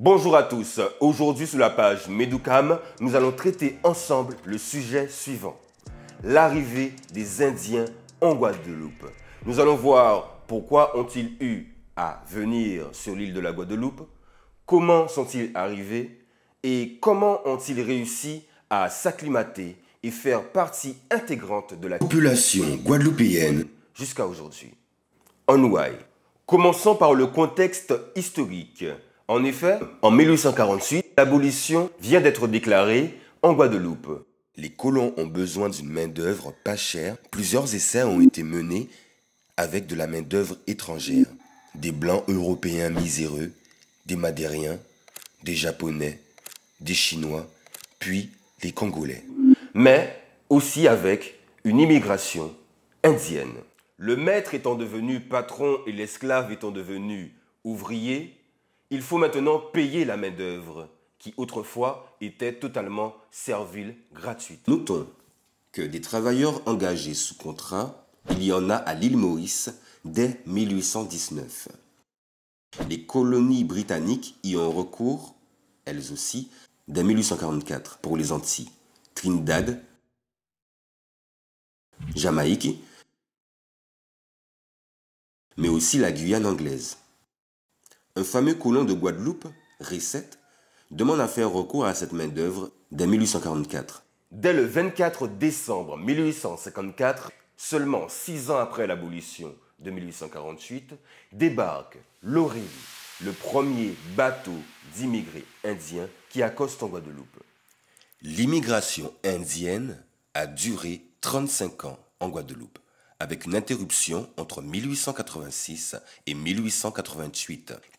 Bonjour à tous, aujourd'hui sur la page Meducam, nous allons traiter ensemble le sujet suivant, l'arrivée des Indiens en Guadeloupe. Nous allons voir pourquoi ont-ils eu à venir sur l'île de la Guadeloupe, comment sont-ils arrivés et comment ont-ils réussi à s'acclimater et faire partie intégrante de la population guadeloupéenne jusqu'à aujourd'hui. En why. commençons par le contexte historique en effet, en 1848, l'abolition vient d'être déclarée en Guadeloupe. Les colons ont besoin d'une main-d'œuvre pas chère. Plusieurs essais ont été menés avec de la main-d'œuvre étrangère. Des blancs européens miséreux, des madériens, des japonais, des chinois, puis des congolais. Mais aussi avec une immigration indienne. Le maître étant devenu patron et l'esclave étant devenu ouvrier, il faut maintenant payer la main-d'œuvre qui autrefois était totalement servile, gratuite. Notons que des travailleurs engagés sous contrat, il y en a à l'île Maurice dès 1819. Les colonies britanniques y ont recours, elles aussi, dès 1844 pour les Antilles, Trinidad, Jamaïque, mais aussi la Guyane anglaise un fameux colon de Guadeloupe, Risset, demande à faire recours à cette main-d'œuvre dès 1844. Dès le 24 décembre 1854, seulement six ans après l'abolition de 1848, débarque l'Aurélie, le premier bateau d'immigrés indiens qui accoste en Guadeloupe. L'immigration indienne a duré 35 ans en Guadeloupe, avec une interruption entre 1886 et 1888,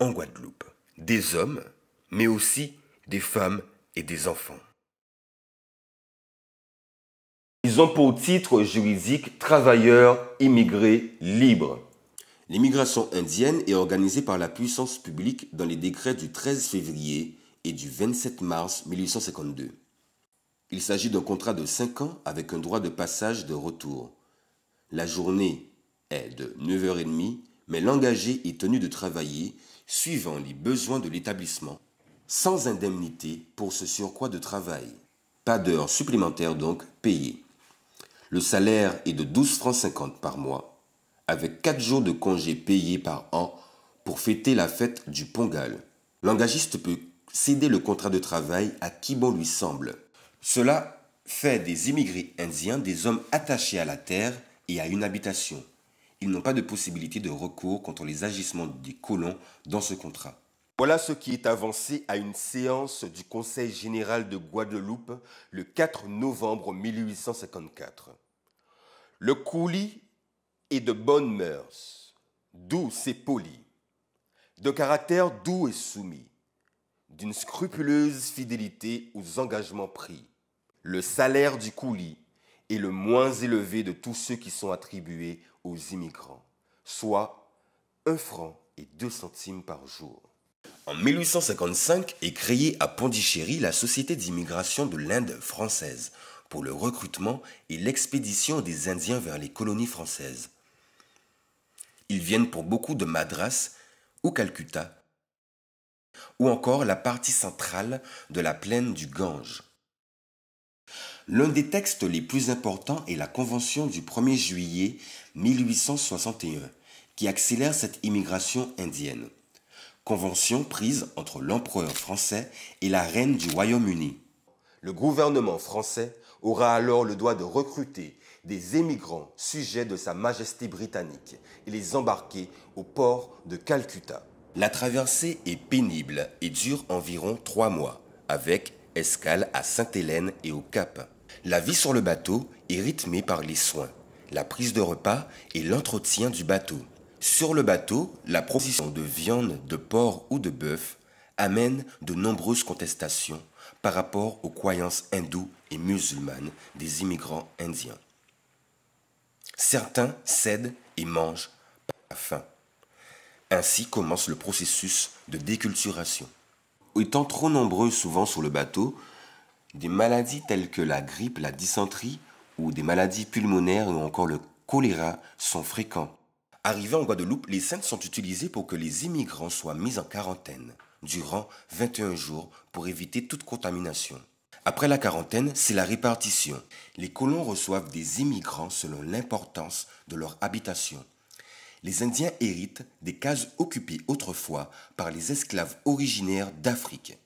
en Guadeloupe. Des hommes, mais aussi des femmes et des enfants. Ils ont pour titre juridique travailleurs immigrés libres. L'immigration indienne est organisée par la puissance publique dans les décrets du 13 février et du 27 mars 1852. Il s'agit d'un contrat de 5 ans avec un droit de passage de retour. La journée est de 9h30, mais l'engagé est tenu de travailler suivant les besoins de l'établissement, sans indemnité pour ce surcroît de travail. Pas d'heures supplémentaires donc payées. Le salaire est de 12 francs 50 par mois, avec 4 jours de congés payés par an pour fêter la fête du Pongal. L'engagiste peut céder le contrat de travail à qui bon lui semble. Cela fait des immigrés indiens des hommes attachés à la terre et à une habitation ils n'ont pas de possibilité de recours contre les agissements des colons dans ce contrat. Voilà ce qui est avancé à une séance du Conseil général de Guadeloupe le 4 novembre 1854. Le coulis est de bonnes mœurs, doux et poli, de caractère doux et soumis, d'une scrupuleuse fidélité aux engagements pris. Le salaire du coulis est le moins élevé de tous ceux qui sont attribués aux immigrants, soit 1 franc et 2 centimes par jour. En 1855 est créée à Pondichéry la Société d'immigration de l'Inde française pour le recrutement et l'expédition des Indiens vers les colonies françaises. Ils viennent pour beaucoup de Madras ou Calcutta, ou encore la partie centrale de la plaine du Gange. L'un des textes les plus importants est la Convention du 1er juillet 1861, qui accélère cette immigration indienne. Convention prise entre l'empereur français et la reine du Royaume-Uni. Le gouvernement français aura alors le droit de recruter des émigrants sujets de Sa Majesté britannique et les embarquer au port de Calcutta. La traversée est pénible et dure environ trois mois, avec escale à Sainte-Hélène et au Cap. La vie sur le bateau est rythmée par les soins, la prise de repas et l'entretien du bateau. Sur le bateau, la proposition de viande, de porc ou de bœuf amène de nombreuses contestations par rapport aux croyances hindoues et musulmanes des immigrants indiens. Certains cèdent et mangent à faim. Ainsi commence le processus de déculturation. Étant trop nombreux souvent sur le bateau, des maladies telles que la grippe, la dysenterie ou des maladies pulmonaires ou encore le choléra sont fréquents. Arrivés en Guadeloupe, les scènes sont utilisées pour que les immigrants soient mis en quarantaine durant 21 jours pour éviter toute contamination. Après la quarantaine, c'est la répartition. Les colons reçoivent des immigrants selon l'importance de leur habitation. Les Indiens héritent des cases occupées autrefois par les esclaves originaires d'Afrique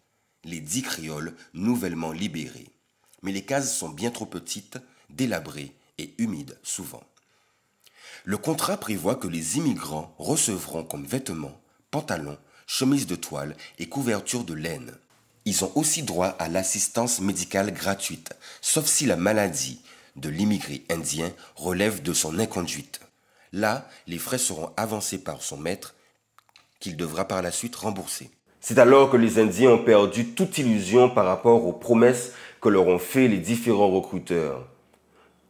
les dix créoles nouvellement libérés. Mais les cases sont bien trop petites, délabrées et humides souvent. Le contrat prévoit que les immigrants recevront comme vêtements, pantalons, chemises de toile et couvertures de laine. Ils ont aussi droit à l'assistance médicale gratuite, sauf si la maladie de l'immigré indien relève de son inconduite. Là, les frais seront avancés par son maître, qu'il devra par la suite rembourser. C'est alors que les Indiens ont perdu toute illusion par rapport aux promesses que leur ont fait les différents recruteurs.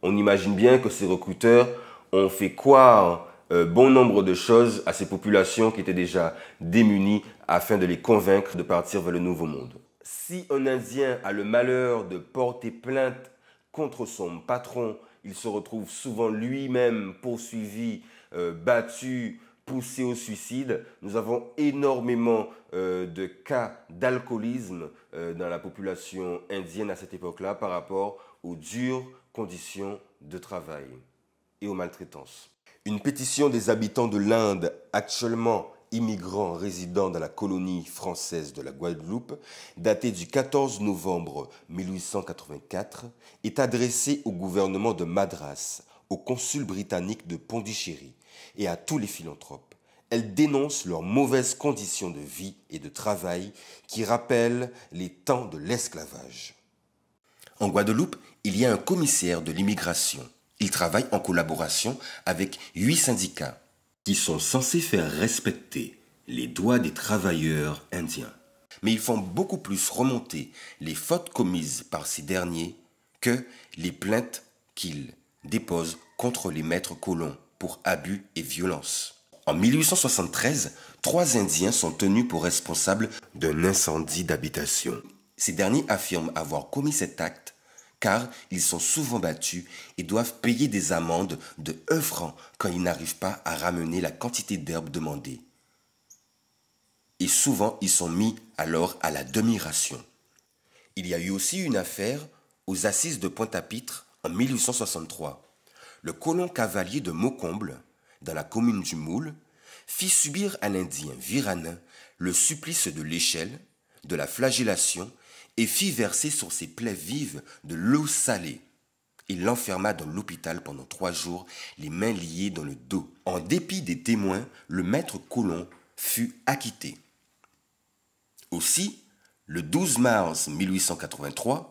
On imagine bien que ces recruteurs ont fait croire euh, bon nombre de choses à ces populations qui étaient déjà démunies afin de les convaincre de partir vers le Nouveau Monde. Si un Indien a le malheur de porter plainte contre son patron, il se retrouve souvent lui-même poursuivi, euh, battu, Poussé au suicide. Nous avons énormément euh, de cas d'alcoolisme euh, dans la population indienne à cette époque-là par rapport aux dures conditions de travail et aux maltraitances. Une pétition des habitants de l'Inde, actuellement immigrants résidant dans la colonie française de la Guadeloupe, datée du 14 novembre 1884, est adressée au gouvernement de Madras, au consul britannique de Pondichéry, et à tous les philanthropes. Elle dénonce leurs mauvaises conditions de vie et de travail qui rappellent les temps de l'esclavage. En Guadeloupe, il y a un commissaire de l'immigration. Il travaille en collaboration avec huit syndicats qui sont censés faire respecter les droits des travailleurs indiens. Mais ils font beaucoup plus remonter les fautes commises par ces derniers que les plaintes qu'ils déposent contre les maîtres colons pour abus et violence. En 1873, trois Indiens sont tenus pour responsables d'un incendie d'habitation. Ces derniers affirment avoir commis cet acte car ils sont souvent battus et doivent payer des amendes de 1 franc quand ils n'arrivent pas à ramener la quantité d'herbe demandée. Et souvent, ils sont mis alors à la demi-ration. Il y a eu aussi une affaire aux assises de Pointe-à-Pitre en 1863 le colon cavalier de Maucomble, dans la commune du Moule, fit subir à l'Indien Viranin le supplice de l'échelle, de la flagellation, et fit verser sur ses plaies vives de l'eau salée. Il l'enferma dans l'hôpital pendant trois jours, les mains liées dans le dos. En dépit des témoins, le maître colon fut acquitté. Aussi, le 12 mars 1883,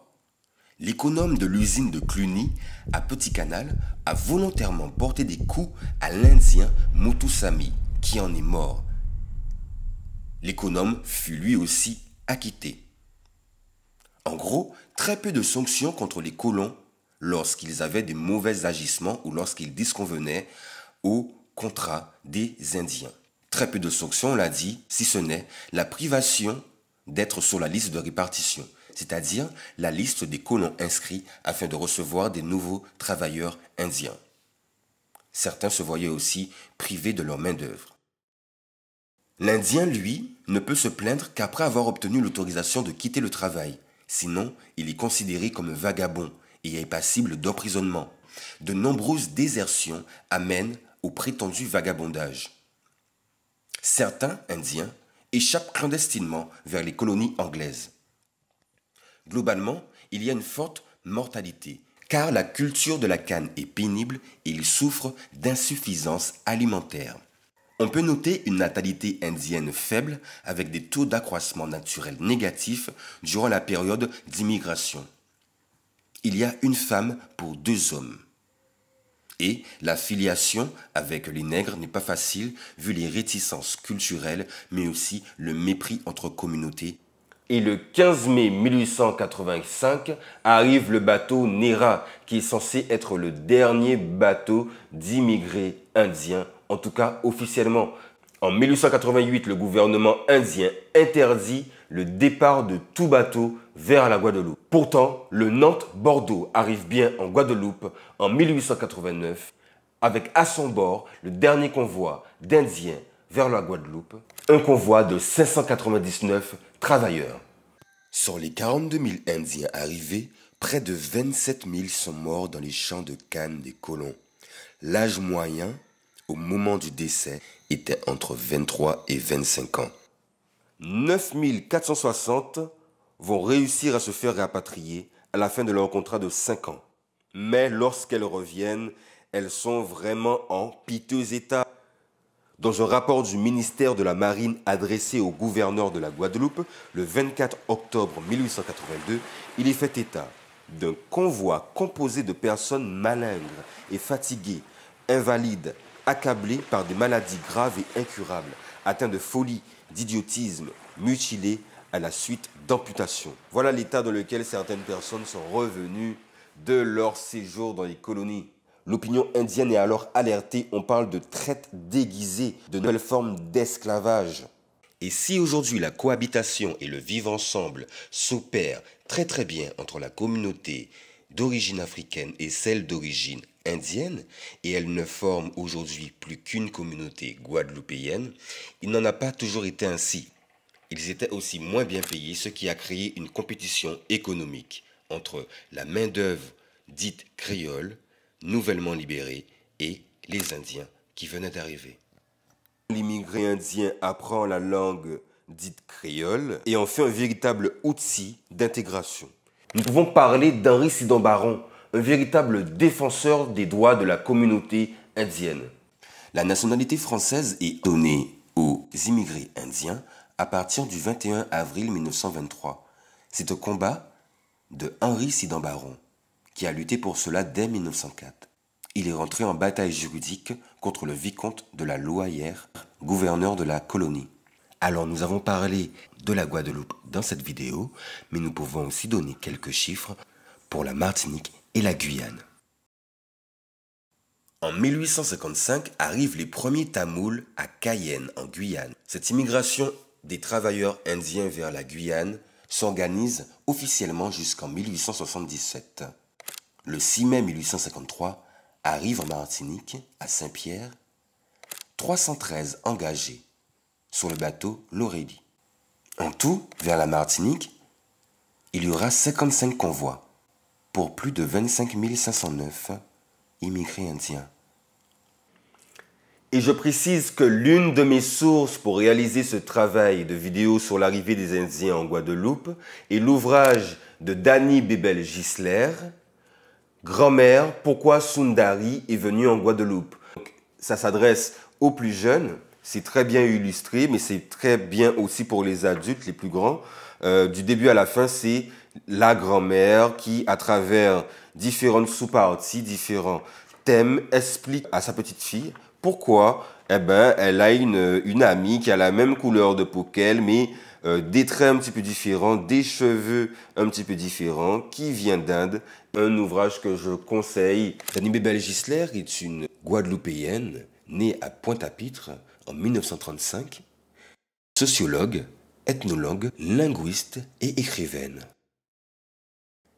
l'économe de l'usine de Cluny, à Petit Canal, a volontairement porté des coups à l'Indien Motusami, qui en est mort. L'économe fut lui aussi acquitté. En gros, très peu de sanctions contre les colons lorsqu'ils avaient de mauvais agissements ou lorsqu'ils disconvenaient au contrat des Indiens. Très peu de sanctions, on l'a dit, si ce n'est la privation d'être sur la liste de répartition c'est-à-dire la liste des colons inscrits afin de recevoir des nouveaux travailleurs indiens. Certains se voyaient aussi privés de leur main-d'œuvre. L'Indien, lui, ne peut se plaindre qu'après avoir obtenu l'autorisation de quitter le travail, sinon il est considéré comme un vagabond et est passible d'emprisonnement. De nombreuses désertions amènent au prétendu vagabondage. Certains Indiens échappent clandestinement vers les colonies anglaises. Globalement, il y a une forte mortalité, car la culture de la canne est pénible et il souffre d'insuffisance alimentaire. On peut noter une natalité indienne faible avec des taux d'accroissement naturel négatifs durant la période d'immigration. Il y a une femme pour deux hommes. Et la filiation avec les nègres n'est pas facile vu les réticences culturelles mais aussi le mépris entre communautés et le 15 mai 1885 arrive le bateau Nera, qui est censé être le dernier bateau d'immigrés indiens, en tout cas officiellement. En 1888, le gouvernement indien interdit le départ de tout bateau vers la Guadeloupe. Pourtant, le Nantes-Bordeaux arrive bien en Guadeloupe en 1889 avec à son bord le dernier convoi d'Indiens vers la Guadeloupe un convoi de 599 travailleurs. Sur les 42 000 Indiens arrivés, près de 27 000 sont morts dans les champs de canne des colons. L'âge moyen, au moment du décès, était entre 23 et 25 ans. 9 460 vont réussir à se faire rapatrier à la fin de leur contrat de 5 ans. Mais lorsqu'elles reviennent, elles sont vraiment en piteux état. Dans un rapport du ministère de la Marine adressé au gouverneur de la Guadeloupe le 24 octobre 1882, il est fait état d'un convoi composé de personnes malingres et fatiguées, invalides, accablées par des maladies graves et incurables, atteintes de folie, d'idiotisme, mutilées à la suite d'amputations. Voilà l'état dans lequel certaines personnes sont revenues de leur séjour dans les colonies. L'opinion indienne est alors alertée, on parle de traite déguisée, de nouvelles formes d'esclavage. Et si aujourd'hui la cohabitation et le vivre ensemble s'opèrent très très bien entre la communauté d'origine africaine et celle d'origine indienne, et elle ne forme aujourd'hui plus qu'une communauté guadeloupéenne, il n'en a pas toujours été ainsi. Ils étaient aussi moins bien payés, ce qui a créé une compétition économique entre la main-d'œuvre dite créole nouvellement libérés et les Indiens qui venaient d'arriver. L'immigré indien apprend la langue dite créole et en fait un véritable outil d'intégration. Nous pouvons parler d'Henri Sidambaron, Baron, un véritable défenseur des droits de la communauté indienne. La nationalité française est donnée aux immigrés indiens à partir du 21 avril 1923. C'est au combat de Henri Sidambaron. Baron qui a lutté pour cela dès 1904. Il est rentré en bataille juridique contre le vicomte de la Loyère, gouverneur de la colonie. Alors nous avons parlé de la Guadeloupe dans cette vidéo, mais nous pouvons aussi donner quelques chiffres pour la Martinique et la Guyane. En 1855 arrivent les premiers Tamouls à Cayenne, en Guyane. Cette immigration des travailleurs indiens vers la Guyane s'organise officiellement jusqu'en 1877. Le 6 mai 1853 arrive en Martinique, à Saint-Pierre, 313 engagés sur le bateau L'Aurélie. En tout, vers la Martinique, il y aura 55 convois pour plus de 25 509 immigrés indiens. Et je précise que l'une de mes sources pour réaliser ce travail de vidéo sur l'arrivée des Indiens en Guadeloupe est l'ouvrage de Danny Bebel-Gisler, Grand-mère, pourquoi Sundari est venue en Guadeloupe Ça s'adresse aux plus jeunes, c'est très bien illustré, mais c'est très bien aussi pour les adultes, les plus grands. Euh, du début à la fin, c'est la grand-mère qui, à travers différentes sous-parties, différents thèmes, explique à sa petite fille pourquoi eh ben, elle a une, une amie qui a la même couleur de peau qu'elle, mais euh, des traits un petit peu différents, des cheveux un petit peu différents, qui vient d'Inde. Un ouvrage que je conseille. Fanny Belgisler est une Guadeloupéenne née à Pointe-à-Pitre en 1935, sociologue, ethnologue, linguiste et écrivaine.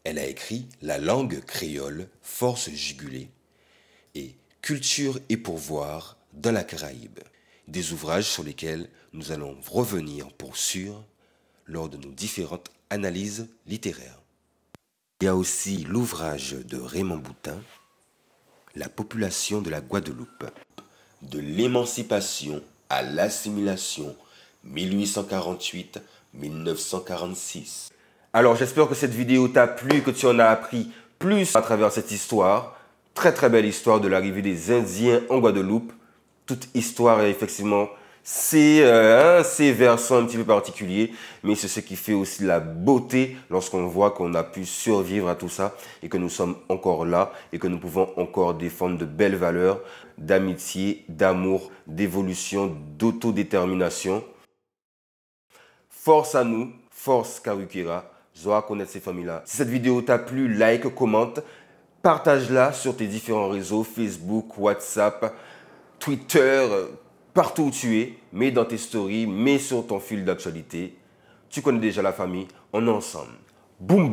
Elle a écrit La langue créole, force jugulée » et Culture et pourvoir dans la Caraïbe des ouvrages sur lesquels nous allons revenir pour sûr lors de nos différentes analyses littéraires. Il y a aussi l'ouvrage de Raymond Boutin, La population de la Guadeloupe, de l'émancipation à l'assimilation 1848-1946. Alors j'espère que cette vidéo t'a plu, que tu en as appris plus à travers cette histoire, très très belle histoire de l'arrivée des Indiens en Guadeloupe toute histoire, effectivement, c'est un, euh, hein, ces un petit peu particulier mais c'est ce qui fait aussi la beauté lorsqu'on voit qu'on a pu survivre à tout ça et que nous sommes encore là et que nous pouvons encore défendre de belles valeurs d'amitié, d'amour, d'évolution, d'autodétermination. Force à nous, force Karukira, Zoa connaître ces familles-là. Si cette vidéo t'a plu, like, commente, partage-la sur tes différents réseaux, Facebook, WhatsApp, Twitter, euh, partout où tu es, mets dans tes stories, mets sur ton fil d'actualité. Tu connais déjà la famille, on est ensemble. Boom